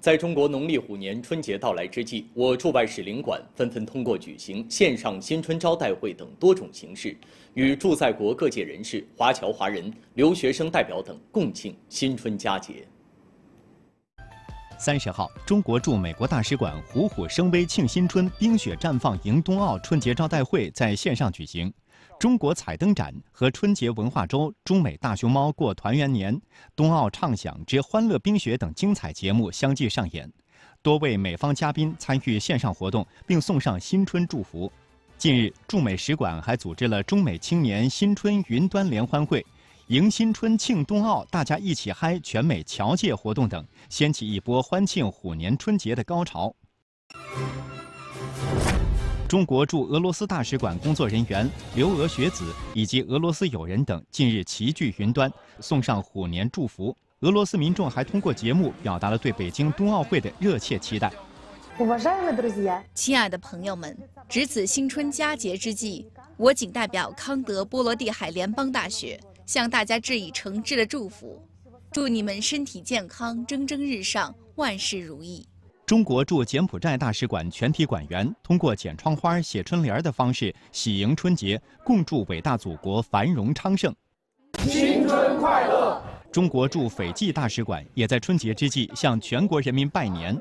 在中国农历虎年春节到来之际，我驻外使领馆纷纷通过举行线上新春招待会等多种形式，与驻在国各界人士、华侨华人、留学生代表等共庆新春佳节。三十号，中国驻美国大使馆“虎虎生威庆新春，冰雪绽放迎冬奥”春节招待会在线上举行。中国彩灯展和春节文化周、中美大熊猫过团圆年、冬奥畅想之欢乐冰雪等精彩节目相继上演，多位美方嘉宾参与线上活动并送上新春祝福。近日，驻美使馆还组织了中美青年新春云端联欢会、迎新春庆冬奥、大家一起嗨全美侨界活动等，掀起一波欢庆虎年春节的高潮。中国驻俄罗斯大使馆工作人员、留俄学子以及俄罗斯友人等近日齐聚云端，送上虎年祝福。俄罗斯民众还通过节目表达了对北京冬奥会的热切期待。亲爱的朋友们，值此新春佳节之际，我谨代表康德波罗的海联邦大学，向大家致以诚挚的祝福，祝你们身体健康、蒸蒸日上、万事如意。中国驻柬埔寨大使馆全体馆员通过剪窗花、写春联的方式喜迎春节，共祝伟大祖国繁荣昌盛。新春快乐！中国驻斐济大使馆也在春节之际向全国人民拜年。